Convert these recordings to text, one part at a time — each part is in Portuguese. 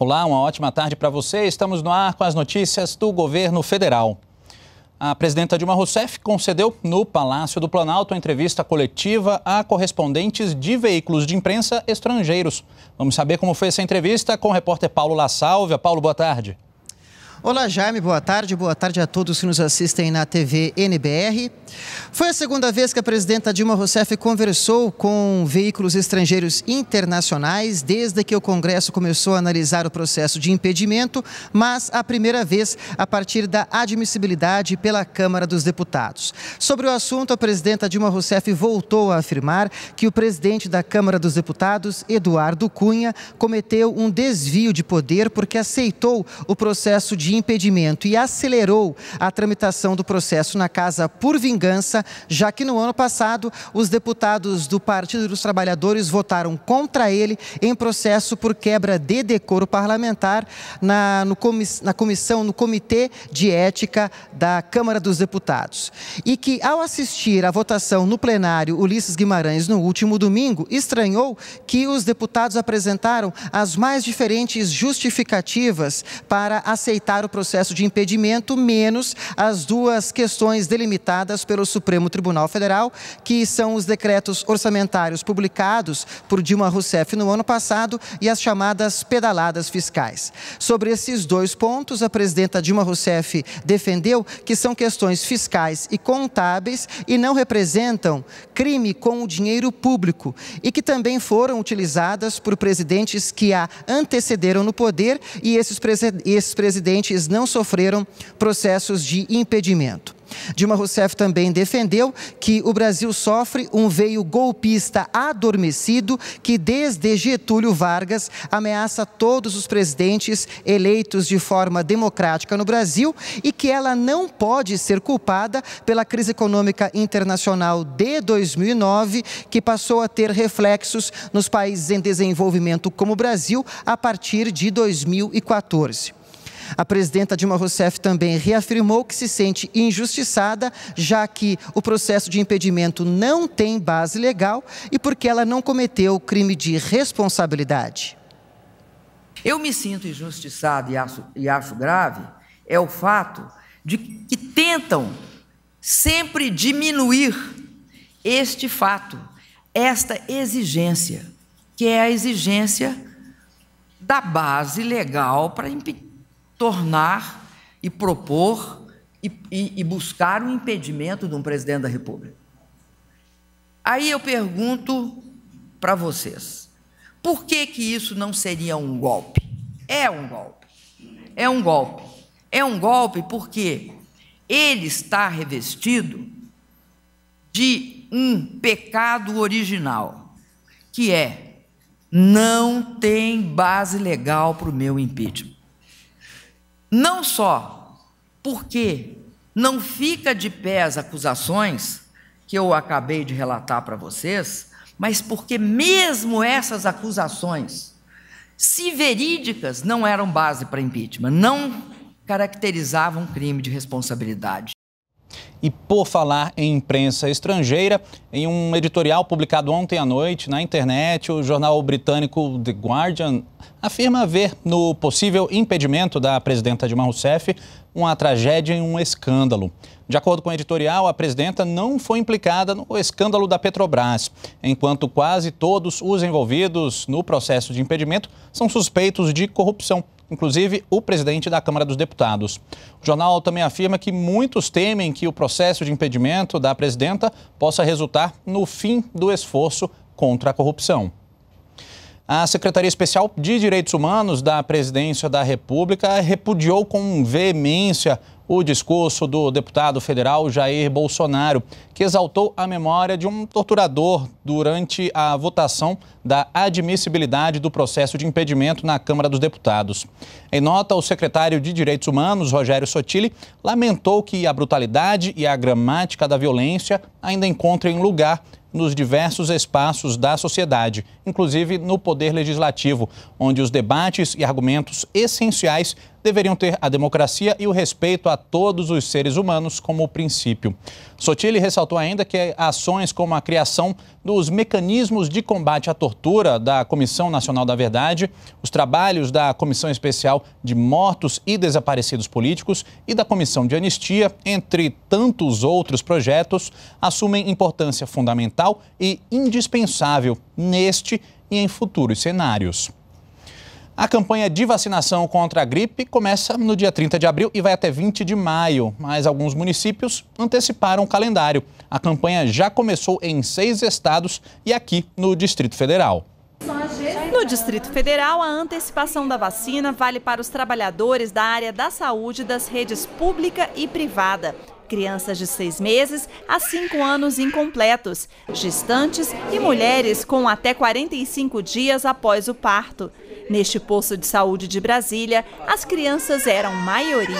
Olá, uma ótima tarde para você. Estamos no ar com as notícias do governo federal. A presidenta Dilma Rousseff concedeu no Palácio do Planalto entrevista coletiva a correspondentes de veículos de imprensa estrangeiros. Vamos saber como foi essa entrevista com o repórter Paulo La Paulo, boa tarde. Olá, Jaime, boa tarde. Boa tarde a todos que nos assistem na TV NBR. Foi a segunda vez que a presidenta Dilma Rousseff conversou com veículos estrangeiros internacionais desde que o Congresso começou a analisar o processo de impedimento, mas a primeira vez a partir da admissibilidade pela Câmara dos Deputados. Sobre o assunto, a presidenta Dilma Rousseff voltou a afirmar que o presidente da Câmara dos Deputados, Eduardo Cunha, cometeu um desvio de poder porque aceitou o processo de de impedimento e acelerou a tramitação do processo na Casa por vingança, já que no ano passado os deputados do Partido dos Trabalhadores votaram contra ele em processo por quebra de decoro parlamentar na, no comiss, na comissão, no Comitê de Ética da Câmara dos Deputados. E que, ao assistir à votação no plenário Ulisses Guimarães no último domingo, estranhou que os deputados apresentaram as mais diferentes justificativas para aceitar o processo de impedimento, menos as duas questões delimitadas pelo Supremo Tribunal Federal, que são os decretos orçamentários publicados por Dilma Rousseff no ano passado e as chamadas pedaladas fiscais. Sobre esses dois pontos, a presidenta Dilma Rousseff defendeu que são questões fiscais e contábeis e não representam crime com o dinheiro público e que também foram utilizadas por presidentes que a antecederam no poder e esses, esses presidentes não sofreram processos de impedimento. Dilma Rousseff também defendeu que o Brasil sofre um veio golpista adormecido que, desde Getúlio Vargas, ameaça todos os presidentes eleitos de forma democrática no Brasil e que ela não pode ser culpada pela crise econômica internacional de 2009, que passou a ter reflexos nos países em desenvolvimento como o Brasil a partir de 2014. A presidenta Dilma Rousseff também reafirmou que se sente injustiçada, já que o processo de impedimento não tem base legal e porque ela não cometeu o crime de responsabilidade. Eu me sinto injustiçada e acho, e acho grave é o fato de que tentam sempre diminuir este fato, esta exigência, que é a exigência da base legal para impedir tornar e propor e, e, e buscar o impedimento de um presidente da República. Aí eu pergunto para vocês: por que, que isso não seria um golpe? É um golpe. É um golpe. É um golpe porque ele está revestido de um pecado original, que é não tem base legal para o meu impeachment. Não só porque não fica de pé as acusações que eu acabei de relatar para vocês, mas porque mesmo essas acusações, se verídicas, não eram base para impeachment, não caracterizavam crime de responsabilidade. E por falar em imprensa estrangeira, em um editorial publicado ontem à noite na internet, o jornal britânico The Guardian afirma ver no possível impedimento da presidenta Dilma Rousseff uma tragédia e um escândalo. De acordo com o editorial, a presidenta não foi implicada no escândalo da Petrobras, enquanto quase todos os envolvidos no processo de impedimento são suspeitos de corrupção inclusive o presidente da Câmara dos Deputados. O jornal também afirma que muitos temem que o processo de impedimento da presidenta possa resultar no fim do esforço contra a corrupção. A Secretaria Especial de Direitos Humanos da Presidência da República repudiou com veemência o discurso do deputado federal Jair Bolsonaro, que exaltou a memória de um torturador durante a votação da admissibilidade do processo de impedimento na Câmara dos Deputados. Em nota, o secretário de Direitos Humanos, Rogério Sotile, lamentou que a brutalidade e a gramática da violência ainda encontrem lugar nos diversos espaços da sociedade, inclusive no Poder Legislativo, onde os debates e argumentos essenciais deveriam ter a democracia e o respeito a todos os seres humanos como princípio. Sotile ressaltou ainda que ações como a criação dos mecanismos de combate à tortura da Comissão Nacional da Verdade, os trabalhos da Comissão Especial de Mortos e Desaparecidos Políticos e da Comissão de Anistia, entre tantos outros projetos, assumem importância fundamental e indispensável neste e em futuros cenários. A campanha de vacinação contra a gripe começa no dia 30 de abril e vai até 20 de maio, mas alguns municípios anteciparam o calendário. A campanha já começou em seis estados e aqui no Distrito Federal. No Distrito Federal, a antecipação da vacina vale para os trabalhadores da área da saúde das redes pública e privada crianças de seis meses a cinco anos incompletos, gestantes e mulheres com até 45 dias após o parto. Neste posto de saúde de Brasília, as crianças eram maioria.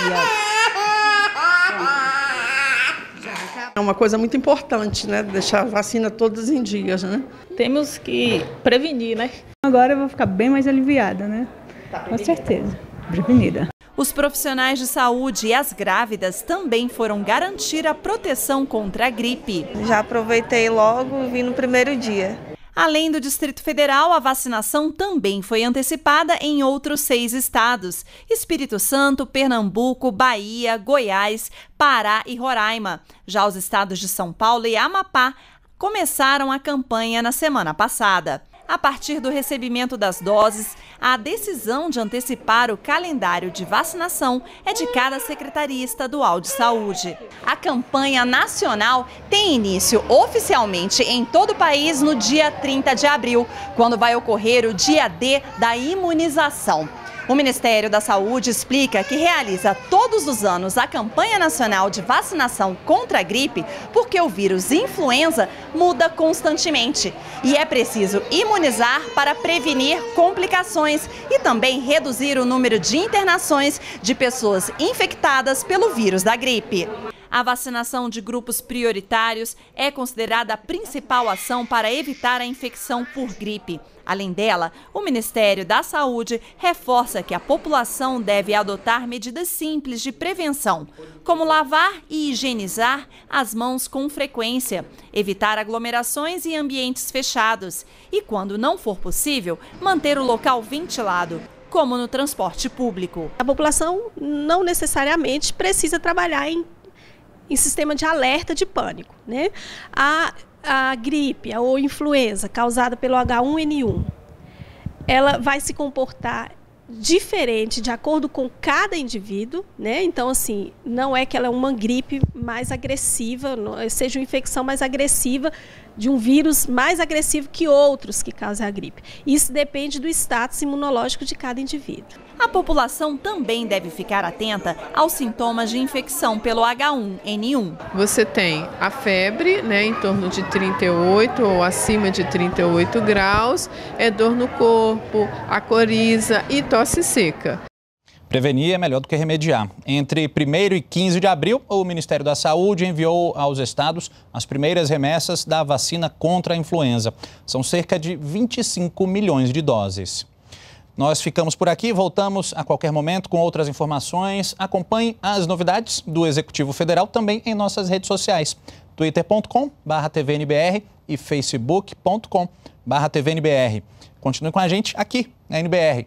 É uma coisa muito importante, né? Deixar a vacina todas em dias, né? Temos que prevenir, né? Agora eu vou ficar bem mais aliviada, né? Tá Com certeza, prevenida. Os profissionais de saúde e as grávidas também foram garantir a proteção contra a gripe. Já aproveitei logo e vim no primeiro dia. Além do Distrito Federal, a vacinação também foi antecipada em outros seis estados: Espírito Santo, Pernambuco, Bahia, Goiás, Pará e Roraima. Já os estados de São Paulo e Amapá começaram a campanha na semana passada a partir do recebimento das doses, a decisão de antecipar o calendário de vacinação é de cada Secretaria Estadual de Saúde. A campanha nacional tem início oficialmente em todo o país no dia 30 de abril, quando vai ocorrer o dia D da imunização. O Ministério da Saúde explica que realiza todos os anos a campanha nacional de vacinação contra a gripe porque o vírus influenza muda constantemente e é preciso imunizar para prevenir complicações e também reduzir o número de internações de pessoas infectadas pelo vírus da gripe. A vacinação de grupos prioritários é considerada a principal ação para evitar a infecção por gripe. Além dela, o Ministério da Saúde reforça que a população deve adotar medidas simples de prevenção, como lavar e higienizar as mãos com frequência, evitar aglomerações e ambientes fechados e, quando não for possível, manter o local ventilado como no transporte público. A população não necessariamente precisa trabalhar em em sistema de alerta de pânico. Né? A, a gripe ou influenza causada pelo H1N1, ela vai se comportar diferente de acordo com cada indivíduo, né? Então, assim, não é que ela é uma gripe mais agressiva, seja uma infecção mais agressiva de um vírus mais agressivo que outros que causam a gripe. Isso depende do status imunológico de cada indivíduo. A população também deve ficar atenta aos sintomas de infecção pelo H1N1. Você tem a febre, né, em torno de 38 ou acima de 38 graus, é dor no corpo, a coriza, e tosse seca. Prevenir é melhor do que remediar. Entre 1 e 15 de abril, o Ministério da Saúde enviou aos estados as primeiras remessas da vacina contra a influenza. São cerca de 25 milhões de doses. Nós ficamos por aqui, voltamos a qualquer momento com outras informações. Acompanhe as novidades do Executivo Federal também em nossas redes sociais: twitter.com/tvnbr e facebook.com/tvnbr. Continue com a gente aqui na NBR